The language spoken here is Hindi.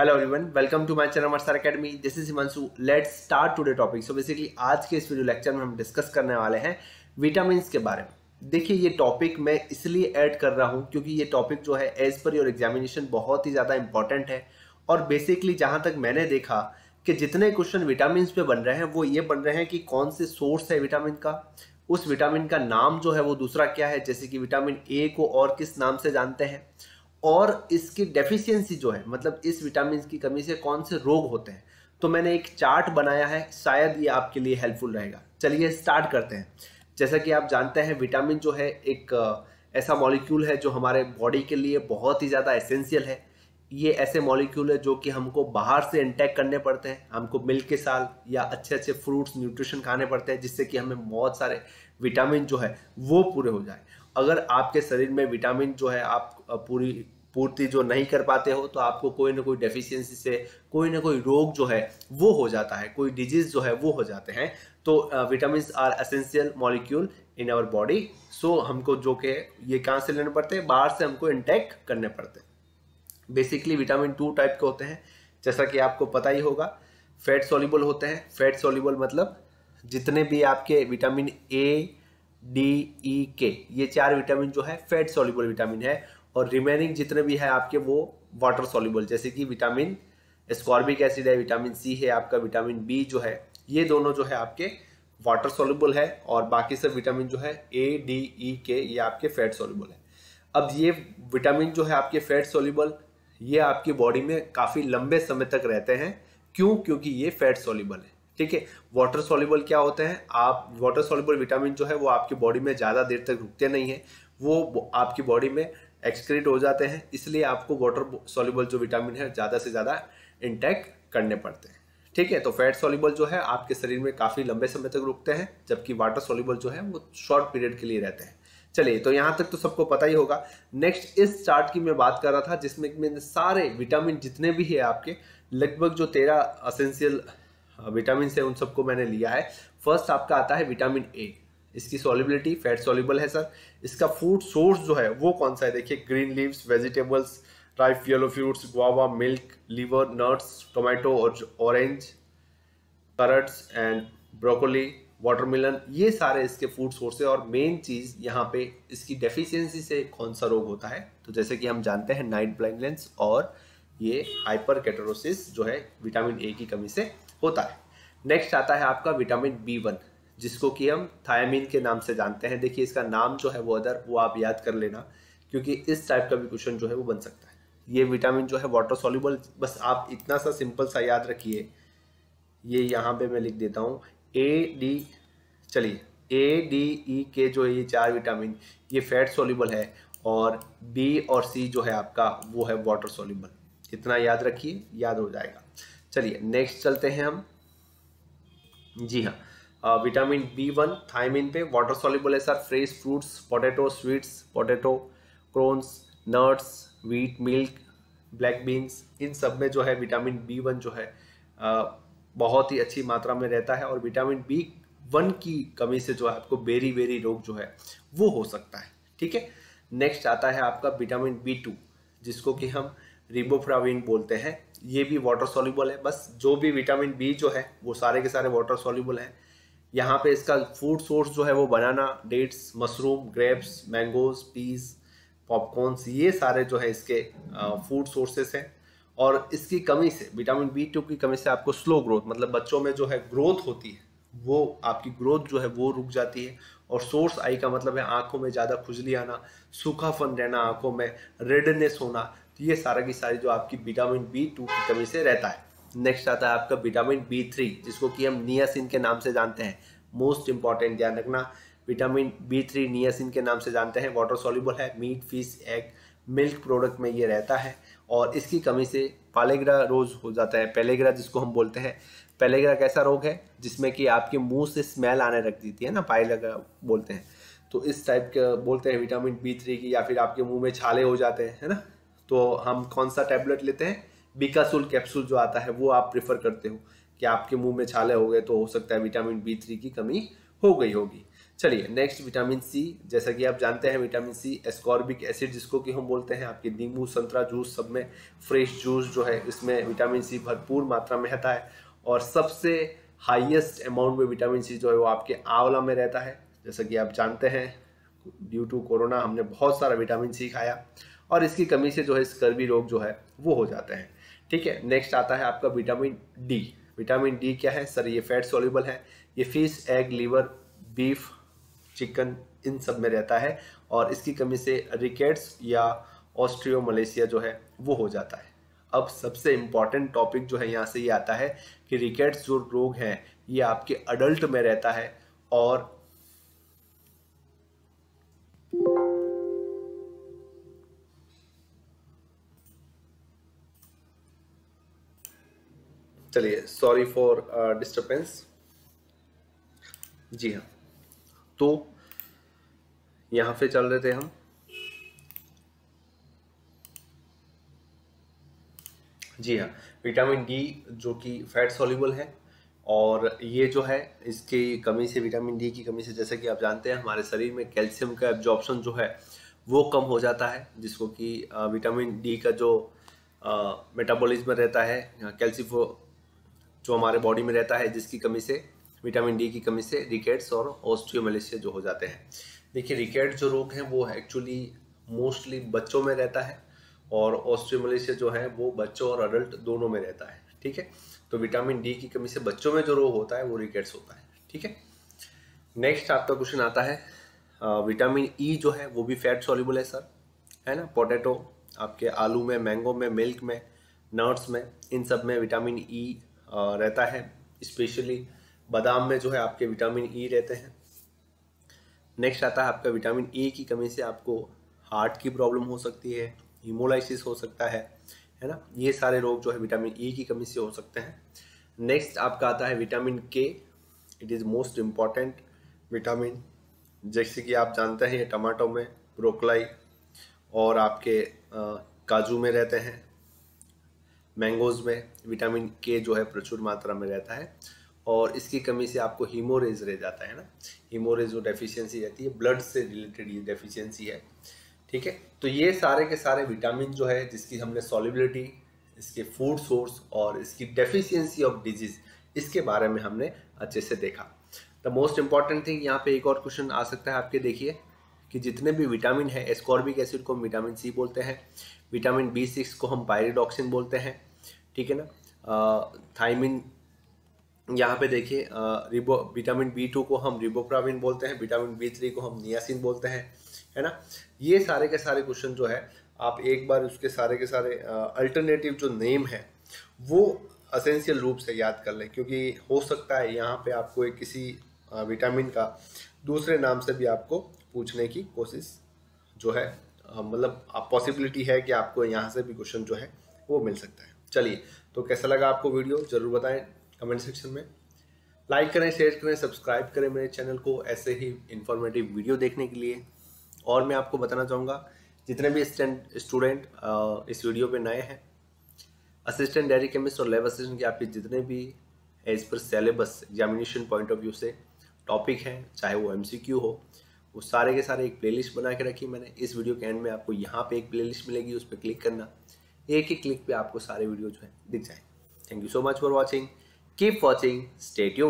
Hello everyone welcome to my channel मरसार academy this is Himanshu let's start today topic so basically आज के इस वीडियो लेक्चर में हम डिस्कस करने वाले हैं विटामिन के बारे में देखिए ये टॉपिक मैं इसलिए ऐड कर रहा हूँ क्योंकि ये टॉपिक जो है एज पर योर एग्जामिनेशन बहुत ही ज़्यादा इंपॉर्टेंट है और बेसिकली जहाँ तक मैंने देखा कि जितने क्वेश्चन विटामिन पे बन रहे हैं वो ये बन रहे हैं कि कौन से सोर्स है विटामिन का उस विटामिन का नाम जो है वो दूसरा क्या है जैसे कि विटामिन ए को और किस नाम से जानते हैं और इसकी डेफिशिएंसी जो है मतलब इस विटामिन की कमी से कौन से रोग होते हैं तो मैंने एक चार्ट बनाया है शायद ये आपके लिए हेल्पफुल रहेगा चलिए स्टार्ट करते हैं जैसा कि आप जानते हैं विटामिन जो है एक ऐसा मॉलिक्यूल है जो हमारे बॉडी के लिए बहुत ही ज़्यादा एसेंशियल है ये ऐसे मॉलिक्यूल है जो कि हमको बाहर से इंटेक करने पड़ते हैं हमको मिल्क के साल या अच्छे अच्छे फ्रूट्स न्यूट्रिशन खाने पड़ते हैं जिससे कि हमें बहुत सारे विटामिन जो है वो पूरे हो जाए अगर आपके शरीर में विटामिन जो है आप पूरी पूर्ति जो नहीं कर पाते हो तो आपको कोई ना कोई डेफिशिएंसी से कोई ना कोई रोग जो है वो हो जाता है कोई डिजीज जो है वो हो जाते हैं तो vitamin are essential molecule in our body so हमको जो के ये कहाँ से लेने पड़ते हैं बाहर से हमको इंटेक करने पड़ते हैं बेसिकली विटामिन टू टाइप के होते हैं जैसा कि आपको पता ही होगा फैट सोल्यूबल होते हैं फैट सोल्यूबल मतलब जितने भी आपके विटामिन ए डी ई के ये चार विटामिन जो है फैट सोल्यूबल विटामिन है और रिमेनिंग जितने भी है आपके वो वाटर सोल्यूबल जैसे कि विटामिन स्कॉर्बिक एसिड है विटामिन सी है आपका विटामिन बी जो है ये दोनों जो है आपके वाटर सोल्यूबल है और बाकी सब विटामिन जो है ए डी ई के ये आपके फैट सोल्यूबल है अब ये विटामिन जो है आपके फैट सोल्यूबल ये आपकी बॉडी में काफ़ी लंबे समय तक रहते हैं क्यों क्योंकि ये फैट सोलिबल है ठीक है वाटर सोलिबल क्या होते हैं आप वाटर सोलिबल विटामिन जो है वो आपकी बॉडी में ज़्यादा देर तक रुकते नहीं है वो आपकी बॉडी में एक्सक्रीट हो जाते हैं इसलिए आपको वाटर सोलिबल जो विटामिन है ज़्यादा से ज़्यादा इंटेक्ट करने पड़ते हैं ठीक है तो फैट सोलिबल जो है आपके शरीर में काफ़ी लंबे समय तक रुकते हैं जबकि वाटर सोलिबल जो है वो शॉर्ट पीरियड के लिए रहते हैं चलिए तो यहाँ तक तो सबको पता ही होगा नेक्स्ट इस चार्ट की मैं बात कर रहा था जिसमें मैंने सारे विटामिन जितने भी है आपके लगभग जो तेरह असेंशियल विटामिन है उन सबको मैंने लिया है फर्स्ट आपका आता है विटामिन ए इसकी सॉलिबिलिटी फैट सॉलिबल है सर इसका फूड सोर्स जो है वो कौन सा है देखिए green leaves vegetables ripe yellow fruits guava milk liver nuts tomato और orange carrots and broccoli watermelon ये सारे इसके फूड सोर्स है और मेन चीज़ यहाँ पे इसकी डेफिशिएंसी से कौन सा रोग होता है तो जैसे कि हम जानते हैं नाइट ब्लाइंडनेस और ये हाइपर कैटरोसिस जो है विटामिन ए की कमी से होता है नेक्स्ट आता है आपका विटामिन बी वन जिसको कि हम थायामिन के नाम से जानते हैं देखिए इसका नाम जो है वो अदर वो आप याद कर लेना क्योंकि इस टाइप का भी क्वेश्चन जो है वो बन सकता है ये विटामिन जो है वाटर सॉल्यूबल बस आप इतना सा सिंपल सा याद रखिए ये यहाँ पे मैं लिख देता हूँ ए डी चलिए ए डी ई के जो है ये चार विटामिन ये फैट सोल्यूबल है और बी और सी जो है आपका वो है वाटर सोल्यूबल इतना याद रखिए याद हो जाएगा चलिए नेक्स्ट चलते हैं हम जी हाँ विटामिन बी वन थाइमिन पे वाटर सोल्यूबल है sir fresh fruits potato sweets potato corns nuts wheat milk black beans इन सब में जो है विटामिन बी वन जो है आ, बहुत ही अच्छी मात्रा में रहता है और विटामिन बी वन की कमी से जो है आपको बेरी बेरी रोग जो है वो हो सकता है ठीक है नेक्स्ट आता है आपका विटामिन बी टू जिसको कि हम रिबोफ्राविन बोलते हैं ये भी वाटर सॉल्यूबल है बस जो भी विटामिन बी जो है वो सारे के सारे वाटर सॉल्यूबल है यहाँ पे इसका फूड सोर्स जो है वो banana dates mushroom grapes mangoes peas popcorns ये सारे जो है इसके फूड सोर्सेस हैं और इसकी कमी से विटामिन बी टू की कमी से आपको स्लो ग्रोथ मतलब बच्चों में जो है ग्रोथ होती है वो आपकी ग्रोथ जो है वो रुक जाती है और सोर्स आई का मतलब है आंखों में ज़्यादा खुजली आना सूखापन रहना आंखों में रेडनेस होना तो ये सारा की सारी जो आपकी विटामिन बी टू की कमी से रहता है नेक्स्ट आता है आपका विटामिन बी थ्री जिसको कि हम नियासिन के नाम से जानते हैं मोस्ट इंपॉर्टेंट ध्यान रखना विटामिन बी थ्री नियासिन के नाम से जानते हैं वाटर सॉल्यूबल है meat fish egg milk product में ये रहता है और इसकी कमी से पालेग्रा रोज हो जाता है पेलेग्रा जिसको हम बोलते हैं पेलेग्रा कैसा रोग है जिसमें कि आपके मुंह से स्मेल आने रख देती है ना पाइलेग्रा बोलते हैं तो इस टाइप के बोलते हैं विटामिन बी थ्री की या फिर आपके मुंह में छाले हो जाते हैं है ना तो हम कौन सा टैबलेट लेते हैं बिकासुल कैप्सूल जो आता है वो आप प्रिफ़र करते हो कि आपके मुंह में छाले हो गए तो हो सकता है विटामिन बी थ्री की कमी हो गई होगी चलिए नेक्स्ट विटामिन सी जैसा कि आप जानते हैं विटामिन सी एस्कॉर्बिक एसिड जिसको कि हम बोलते हैं आपके नींबू संतरा जूस सब में फ्रेश जूस जो है इसमें विटामिन सी भरपूर मात्रा में रहता है और सबसे हाईएस्ट अमाउंट में विटामिन सी जो है वो आपके आंवला में रहता है जैसा कि आप जानते हैं ड्यू टू कोरोना हमने बहुत सारा विटामिन सी खाया और इसकी कमी से जो है स्कर्वी रोग जो है वो हो जाते हैं ठीक है नेक्स्ट आता है आपका विटामिन डी विटामिन डी क्या है सर ये फैट सोल्यूबल है ये fish egg liver beef chicken इन सब में रहता है और इसकी कमी से रिकेट्स या ऑस्ट्रियो मलेशिया जो है वो हो जाता है अब सबसे इम्पॉर्टेंट टॉपिक जो है यहाँ से ये आता है कि रिकेट्स जो रोग हैं ये आपके अडल्ट में रहता है और चलिए सॉरी फॉर डिस्टर्बेंस जी हाँ तो यहाँ पे चल रहे थे हम जी हाँ विटामिन डी जो कि फैट सॉल्यूबल है और ये जो है इसकी कमी से विटामिन डी की कमी से जैसे कि आप जानते हैं हमारे शरीर में कैल्शियम का एब्जॉर्प्शन जो है वो कम हो जाता है जिसको कि विटामिन डी का जो मेटाबॉलिज्म रहता है कैल्शियम जो हमारे बॉडी में रहता है जिसकी कमी से विटामिन डी की कमी से रिकेट्स और ऑस्ट्रियोमलेशिया जो हो जाते हैं देखिए रिकेट जो रोग हैं वो एक्चुअली मोस्टली बच्चों में रहता है और ऑस्ट्रियोमलेशिया जो है वो बच्चों और अडल्ट दोनों में रहता है ठीक है तो विटामिन डी की कमी से बच्चों में जो रोग होता है वो रिकेट्स होता है ठीक है नेक्स्ट आपका क्वेश्चन आता है विटामिन ई e जो है वो भी फैट सॉल्यूबल है सर है ना पोटैटो आपके आलू में मैंगो में मिल्क में नट्स में इन सब में विटामिन ई e, रहता है स्पेशली बादाम में जो है आपके विटामिन ई e रहते हैं नेक्स्ट आता है आपका विटामिन ए e की कमी से आपको हार्ट की प्रॉब्लम हो सकती है हीमोलाइसिस हो सकता है है ना ये सारे रोग जो है विटामिन ई e की कमी से हो सकते हैं नेक्स्ट आपका आता है vitamin K it is most important vitamin जैसे कि आप जानते हैं टमाटो में ब्रोकलाई और आपके काजू में रहते हैं मैंगोज़ में विटामिन के जो है प्रचुर मात्रा में रहता है और इसकी कमी से आपको हीमोरेज रह जाता है ना हीमोरेज वो डेफिशिएंसी रहती है ब्लड से रिलेटेड ये डेफिशिएंसी है ठीक है तो ये सारे के सारे विटामिन जो है जिसकी हमने सॉलिबिलिटी इसके फूड सोर्स और इसकी डेफिशिएंसी ऑफ डिजीज इसके बारे में हमने अच्छे से देखा द मोस्ट इंपॉर्टेंट थिंग यहाँ पे एक और क्वेश्चन आ सकता है आपके देखिए कि जितने भी विटामिन है एस्कॉर्बिक एसिड को हम विटामिन सी बोलते हैं विटामिन बी सिक्स को हम पायरिडॉक्सिन बोलते हैं ठीक है ना थाइमिन यहाँ पे देखिए रिबो विटामिन बी टू को हम रिबोप्राविन बोलते हैं विटामिन बी थ्री को हम नियासिन बोलते हैं है ना ये सारे के सारे क्वेश्चन जो है आप एक बार उसके सारे के सारे अल्टरनेटिव जो नेम है वो असेंशियल रूप से याद कर लें क्योंकि हो सकता है यहाँ पे आपको एक किसी विटामिन का दूसरे नाम से भी आपको पूछने की कोशिश जो है मतलब पॉसिबिलिटी है कि आपको यहाँ से भी क्वेश्चन जो है वो मिल सकता है चलिए तो कैसा लगा आपको वीडियो ज़रूर बताएं कमेंट सेक्शन में लाइक करें शेयर करें सब्सक्राइब करें मेरे चैनल को ऐसे ही इन्फॉर्मेटिव वीडियो देखने के लिए और मैं आपको बताना चाहूँगा जितने भी स्टूडेंट इस वीडियो पे नए हैं असिस्टेंट डायरी केमिस्ट और लेब असिस्टेंट के आपके जितने भी एज पर syllabus examination point of view से टॉपिक हैं चाहे वो एम हो वो सारे के सारे एक लिस्ट बना के रखी मैंने इस वीडियो के एंड में आपको यहाँ पर एक लिस्ट मिलेगी उस पर क्लिक करना एक ही क्लिक पर आपको सारे वीडियो जो है दिख जाएंगे thank you so much for watching Keep watching, stay tuned.